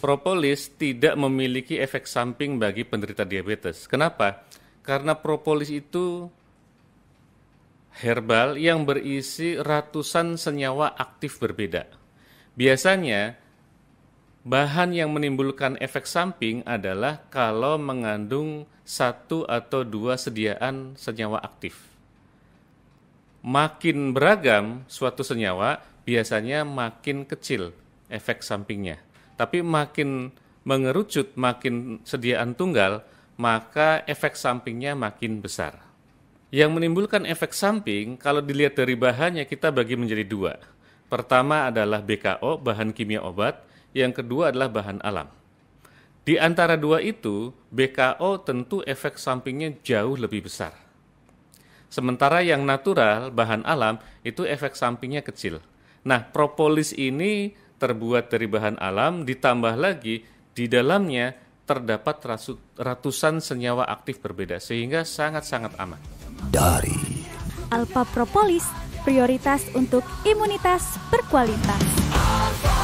propolis tidak memiliki efek samping bagi penderita diabetes. Kenapa? Karena propolis itu herbal yang berisi ratusan senyawa aktif berbeda. Biasanya bahan yang menimbulkan efek samping adalah kalau mengandung satu atau dua sediaan senyawa aktif. Makin beragam suatu senyawa, biasanya makin kecil efek sampingnya. Tapi makin mengerucut, makin sediaan tunggal, maka efek sampingnya makin besar. Yang menimbulkan efek samping, kalau dilihat dari bahannya, kita bagi menjadi dua. Pertama adalah BKO, bahan kimia obat. Yang kedua adalah bahan alam. Di antara dua itu, BKO tentu efek sampingnya jauh lebih besar. Sementara yang natural, bahan alam, itu efek sampingnya kecil. Nah, propolis ini terbuat dari bahan alam, ditambah lagi di dalamnya terdapat ratusan senyawa aktif berbeda sehingga sangat-sangat aman. Dari Alpha Propolis, prioritas untuk imunitas berkualitas.